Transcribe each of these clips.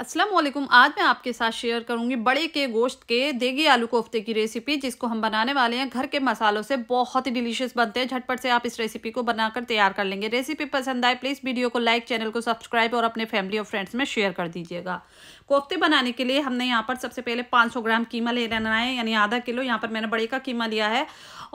अस्सलाम वालेकुम आज मैं आपके साथ शेयर करूंगी बड़े के गोश्त के देगी आलू कोफ्ते की रेसिपी जिसको हम बनाने वाले हैं घर के मसालों से बहुत ही डिलीशियस बनते हैं झटपट से आप इस रेसिपी को बनाकर तैयार कर लेंगे रेसिपी पसंद आए प्लीज़ वीडियो को लाइक चैनल को सब्सक्राइब और अपने फैमिली और फ्रेंड्स में शेयर कर दीजिएगा कोफ्ते बनाने के लिए हमने यहाँ पर सबसे पहले पाँच ग्राम कीमा ले लेना है यानी आधा किलो यहाँ पर मैंने बड़े का कीमा लिया है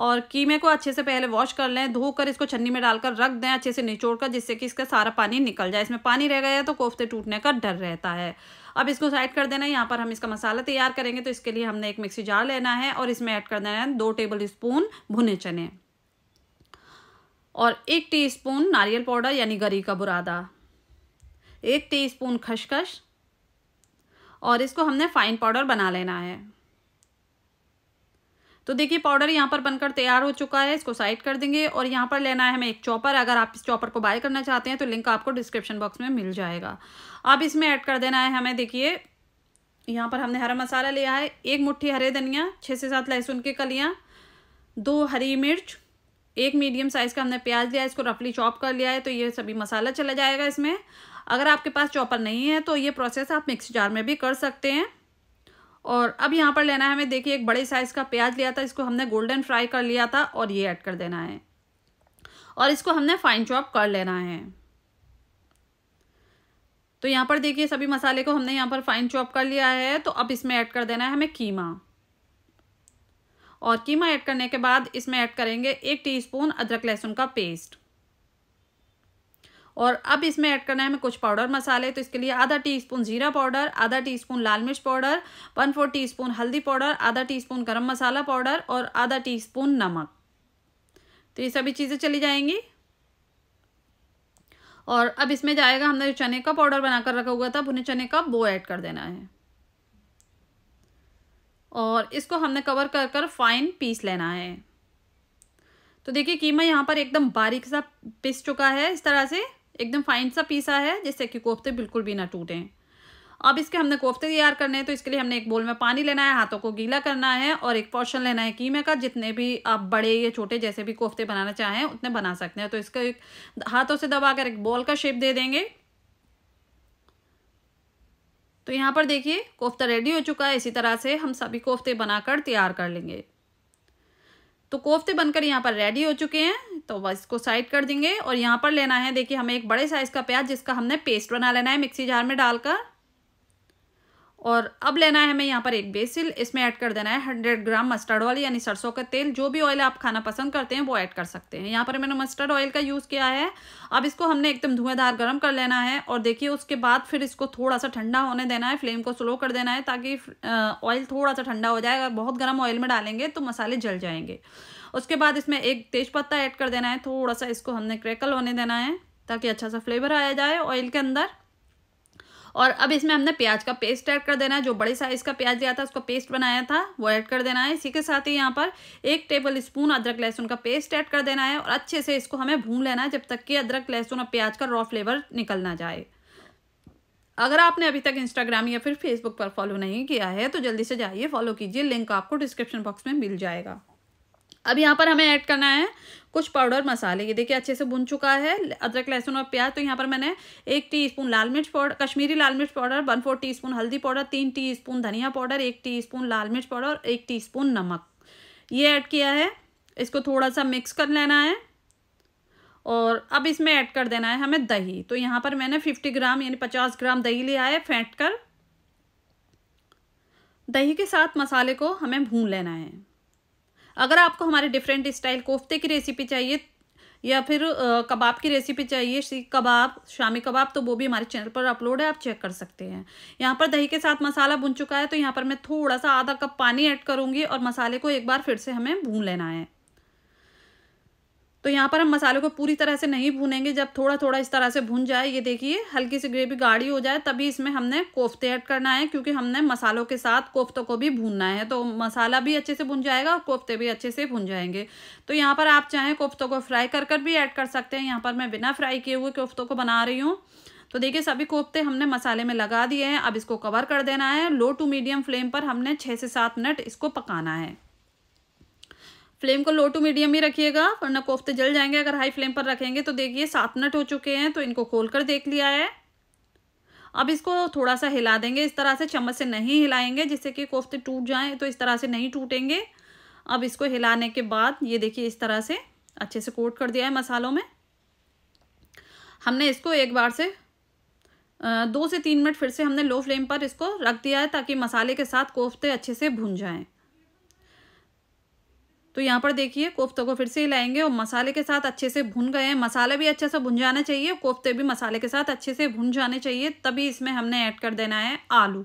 और कीमे को अच्छे से पहले वॉश कर लें धोकर इसको छन्नी में डालकर रख दें अच्छे से निचोड़ कर जिससे कि इसका सारा पानी निकल जाए इसमें पानी रह गया तो कोफ्ते टूटने का डर रहता है है अब इसको साइड कर देना है यहाँ पर हम इसका मसाला तैयार करेंगे तो इसके लिए हमने एक मिक्सी जार लेना है और इसमें ऐड कर देना है दो टेबल स्पून भुने चने और एक टीस्पून नारियल पाउडर यानी गरी का बुरादा एक टीस्पून खशखश और इसको हमने फाइन पाउडर बना लेना है तो देखिए पाउडर यहाँ पर बनकर तैयार हो चुका है इसको साइड कर देंगे और यहाँ पर लेना है हमें एक चॉपर अगर आप इस चॉपर को बाय करना चाहते हैं तो लिंक आपको डिस्क्रिप्शन बॉक्स में मिल जाएगा अब इसमें ऐड कर देना है हमें देखिए यहाँ पर हमने हरा मसाला लिया है एक मुट्ठी हरे धनिया छः से सात लहसुन की कलियाँ दो हरी मिर्च एक मीडियम साइज़ का हमने प्याज लिया है इसको रफली चॉप कर लिया है तो ये सभी मसाला चला जाएगा इसमें अगर आपके पास चॉपर नहीं है तो ये प्रोसेस आप मिक्स जार में भी कर सकते हैं और अब यहाँ पर लेना है हमें देखिए एक बड़े साइज़ का प्याज लिया था इसको हमने गोल्डन फ्राई कर लिया था और ये ऐड कर देना है और इसको हमने फाइन चॉप कर लेना है तो यहाँ पर देखिए सभी मसाले को हमने यहाँ पर फाइन चॉप कर लिया है तो अब इसमें ऐड कर देना है हमें कीमा और कीमा ऐड करने के बाद इसमें ऐड करेंगे एक टीस्पून अदरक लहसुन का पेस्ट और अब इसमें ऐड करना है हमें कुछ पाउडर मसाले तो इसके लिए आधा टी स्पून जीरा पाउडर आधा टी स्पून लाल मिर्च powder one four teaspoon हल्दी पाउडर आधा टी स्पून गर्म मसाला पाउडर और आधा टी स्पून नमक तो ये सभी चीज़ें चली जाएंगी और अब इसमें जाएगा हमने जो चने का पाउडर बनाकर रखा हुआ था भुने चने का वो ऐड कर देना है और इसको हमने कवर कर कर फाइन पीस लेना है तो देखिए कीमा यहाँ पर एकदम बारीक सा पिस चुका है इस तरह से एकदम फाइन सा पीसा है जिससे कि कोफ्ते बिल्कुल भी ना टूटें अब इसके हमने कोफ्ते तैयार करने हैं तो इसके लिए हमने एक बोल में पानी लेना है हाथों को गीला करना है और एक पोर्शन लेना है कीमे का जितने भी आप बड़े या छोटे जैसे भी कोफ्ते बनाना चाहें उतने बना सकते हैं तो इसको एक हाथों से दबा कर एक बॉल का शेप दे देंगे तो यहाँ पर देखिए कोफ्ता रेडी हो चुका है इसी तरह से हम सभी कोफ्ते बनाकर तैयार कर लेंगे तो कोफ्ते बनकर यहाँ पर रेडी हो चुके हैं तो बस इसको साइड कर देंगे और यहाँ पर लेना है देखिए हमें एक बड़े साइज़ का प्याज जिसका हमने पेस्ट बना लेना है मिक्सी जार में डालकर और अब लेना है हमें यहाँ पर एक बेसिल इसमें ऐड कर देना है हंड्रेड ग्राम मस्टर्ड ऑयल यानी सरसों का तेल जो भी ऑयल आप खाना पसंद करते हैं वो ऐड कर सकते हैं यहाँ पर मैंने मस्टर्ड ऑयल का यूज़ किया है अब इसको हमने एकदम धुएंधार गर्म कर लेना है और देखिए उसके बाद फिर इसको थोड़ा सा ठंडा होने देना है फ्लेम को स्लो कर देना है ताकि ऑयल थोड़ा सा ठंडा हो जाए अगर बहुत गर्म ऑयल में डालेंगे तो मसाले जल जाएंगे उसके बाद इसमें एक तेज ऐड कर देना है थोड़ा सा इसको हमने क्रैकल होने देना है ताकि अच्छा सा फ्लेवर आया जाए ऑयल के अंदर और अब इसमें हमने प्याज का पेस्ट ऐड कर देना है जो बड़े साइज़ का प्याज लिया था उसका पेस्ट बनाया था वो ऐड कर देना है इसी के साथ ही यहाँ पर एक टेबल स्पून अदरक लहसुन का पेस्ट ऐड कर देना है और अच्छे से इसको हमें भून लेना है जब तक कि अदरक लहसुन और प्याज का रॉ फ्लेवर निकल ना जाए अगर आपने अभी तक इंस्टाग्राम या फिर फेसबुक पर फॉलो नहीं किया है तो जल्दी से जाइए फॉलो कीजिए लिंक आपको डिस्क्रिप्शन बॉक्स में मिल जाएगा अब यहाँ पर हमें ऐड करना है कुछ पाउडर मसाले ये देखिए अच्छे से भुन चुका है अदरक लहसुन और प्याज तो यहाँ पर मैंने एक टीस्पून लाल मिर्च पाउडर कश्मीरी लाल मिर्च पाउडर वन फोर टीस्पून हल्दी पाउडर तीन टीस्पून धनिया पाउडर एक टीस्पून लाल मिर्च पाउडर और एक टीस्पून नमक ये ऐड किया है इसको थोड़ा सा मिक्स कर लेना है और अब इसमें ऐड कर देना है हमें दही तो यहाँ पर मैंने फिफ्टी ग्राम यानी पचास ग्राम दही लिया है फेंट कर दही के साथ मसाले को हमें भून लेना है अगर आपको हमारे डिफरेंट स्टाइल कोफ्ते की रेसिपी चाहिए या फिर कबाब की रेसिपी चाहिए सीख कबाब शामी कबाब तो वो भी हमारे चैनल पर अपलोड है आप चेक कर सकते हैं यहाँ पर दही के साथ मसाला भुन चुका है तो यहाँ पर मैं थोड़ा सा आधा कप पानी ऐड करूँगी और मसाले को एक बार फिर से हमें भून लेना है तो यहाँ पर हम मसालों को पूरी तरह से नहीं भूनेंगे जब थोड़ा थोड़ा इस तरह से भून जाए ये देखिए हल्की सी ग्रेवी गाढ़ी हो जाए तभी इसमें हमने कोफ्ते ऐड करना है क्योंकि हमने मसालों के साथ कोफ्तों को भी भूनना है तो मसाला भी अच्छे से भुन जाएगा और कोफ्ते भी अच्छे से भुन जाएंगे तो यहाँ पर आप चाहें कोफ्तों को फ्राई कर कर भी ऐड कर सकते हैं यहाँ पर मैं बिना फ्राई किए हुए कोफ्तों को बना रही हूँ तो देखिए सभी कोफ्ते हमने मसाले में लगा दिए हैं अब इसको कवर कर देना है लो टू मीडियम फ्लेम पर हमने छः से सात मिनट इसको पकाना है फ्लेम को लो टू मीडियम ही रखिएगा वरना कोफ्ते जल जाएंगे अगर हाई फ्लेम पर रखेंगे तो देखिए सात मिनट हो चुके हैं तो इनको खोल कर देख लिया है अब इसको थोड़ा सा हिला देंगे इस तरह से चम्मच से नहीं हिलाएंगे जिससे कि कोफ्ते टूट जाएँ तो इस तरह से नहीं टूटेंगे अब इसको हिलाने के बाद ये देखिए इस तरह से अच्छे से कोट कर दिया है मसालों में हमने इसको एक बार से दो से तीन मिनट फिर से हमने लो फ्लेम पर इसको रख दिया है ताकि मसाले के साथ कोफ्ते अच्छे से भुन जाएं तो यहाँ पर देखिए कोफ्तों को फिर से हिलाएंगे और मसाले के साथ अच्छे से भुन गए हैं मसाला भी अच्छे से भुन जाना चाहिए कोफ्ते भी मसाले के साथ अच्छे से भुन जाने चाहिए तभी इसमें हमने ऐड कर देना है आलू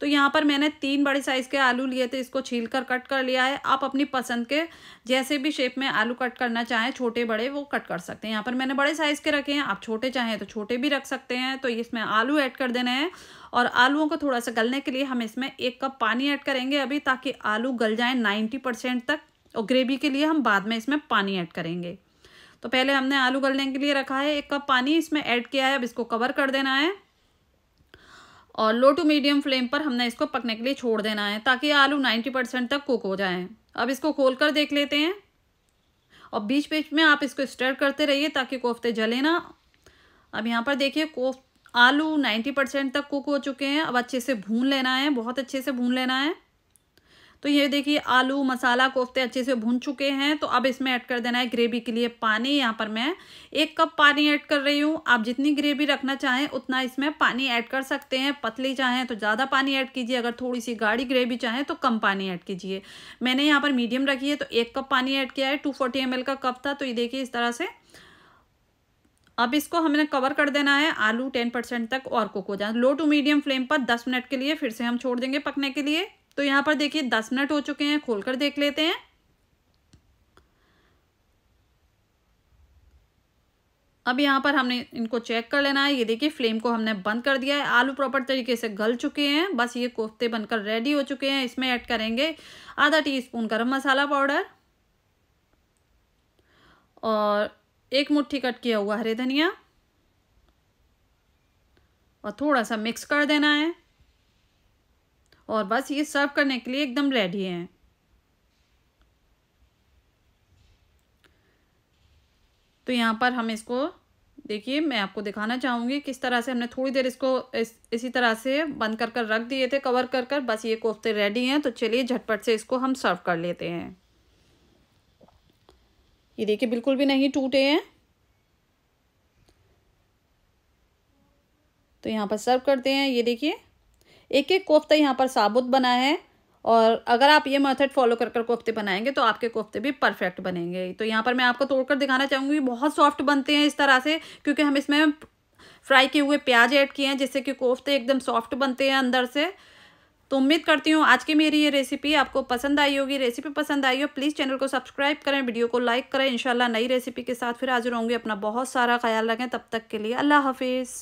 तो यहाँ पर मैंने तीन बड़े साइज़ के आलू लिए थे इसको छील कर कट कर लिया है आप अपनी पसंद के जैसे भी शेप में आलू कट करना चाहें छोटे बड़े वो कट कर सकते हैं यहाँ पर मैंने बड़े साइज़ के रखे हैं आप छोटे चाहें तो छोटे भी रख सकते हैं तो इसमें आलू ऐड कर देना है और आलूओं को थोड़ा सा गलने के लिए हम इसमें एक कप पानी ऐड करेंगे अभी ताकि आलू गल जाए नाइन्टी परसेंट तक और ग्रेवी के लिए हम बाद में इसमें पानी ऐड करेंगे तो पहले हमने आलू गलने के लिए रखा है एक कप पानी इसमें ऐड किया है अब इसको कवर कर देना है और लो टू मीडियम फ्लेम पर हमने इसको पकने के लिए छोड़ देना है ताकि आलू नाइन्टी परसेंट तक कुक हो जाएं अब इसको खोल कर देख लेते हैं और बीच बीच में आप इसको स्टर करते रहिए ताकि कोफ्ते जले ना अब यहाँ पर देखिए कोफ आलू नाइन्टी परसेंट तक कुक हो चुके हैं अब अच्छे से भून लेना है बहुत अच्छे से भून लेना है तो ये देखिए आलू मसाला कोफ्ते अच्छे से भून चुके हैं तो अब इसमें ऐड कर देना है ग्रेवी के लिए पानी यहाँ पर मैं एक कप पानी ऐड कर रही हूँ आप जितनी ग्रेवी रखना चाहें उतना इसमें पानी ऐड कर सकते हैं पतली चाहें तो ज़्यादा पानी ऐड कीजिए अगर थोड़ी सी गाढ़ी ग्रेवी चाहें तो कम पानी ऐड कीजिए मैंने यहाँ पर मीडियम रखी है तो एक कप पानी ऐड किया है टू फोर्टी एम का कप था तो ये देखिए इस तरह से अब इसको हमने कवर कर देना है आलू टेन परसेंट तक और कुक हो जाए लो टू मीडियम फ्लेम पर दस मिनट के लिए फिर से हम छोड़ देंगे पकने के लिए तो यहां पर देखिए दस मिनट हो चुके हैं खोलकर देख लेते हैं अब यहाँ पर हमने इनको चेक कर लेना है ये देखिए फ्लेम को हमने बंद कर दिया है आलू प्रॉपर तरीके से गल चुके हैं बस ये कोफ्ते बनकर रेडी हो चुके हैं इसमें ऐड करेंगे आधा टीस्पून गरम मसाला पाउडर और एक मुट्ठी कट किया हुआ हरे धनिया और थोड़ा सा मिक्स कर देना है और बस ये सर्व करने के लिए एकदम रेडी हैं तो यहाँ पर हम इसको देखिए मैं आपको दिखाना चाहूँगी किस तरह से हमने थोड़ी देर इसको इस, इसी तरह से बंद कर कर रख दिए थे कवर कर कर बस ये कोफ्ते रेडी हैं तो चलिए झटपट से इसको हम सर्व कर लेते हैं ये देखिए बिल्कुल भी नहीं टूटे हैं तो यहाँ पर सर्व करते हैं ये देखिए एक एक कोफ्ता यहाँ पर साबुत बना है और अगर आप ये मेथड फॉलो कर कर कोफ्ते बनाएंगे तो आपके कोफ्ते भी परफेक्ट बनेंगे तो यहाँ पर मैं आपको तोड़कर दिखाना चाहूँगी बहुत सॉफ्ट बनते हैं इस तरह से क्योंकि हम इसमें फ्राई किए हुए प्याज ऐड किए हैं जिससे कि कोफ्ते एकदम सॉफ्ट बनते हैं अंदर से तो उम्मीद करती हूँ आज की मेरी ये रेसिपी आपको पसंद आई होगी रेसिपी पसंद आई हो प्लीज़ चैनल को सब्सक्राइब करें वीडियो को लाइक करें इंशाल्लाह नई रेसिपी के साथ फिर हाजिर होंगे अपना बहुत सारा ख्याल रखें तब तक के लिए अल्लाह हाफिज़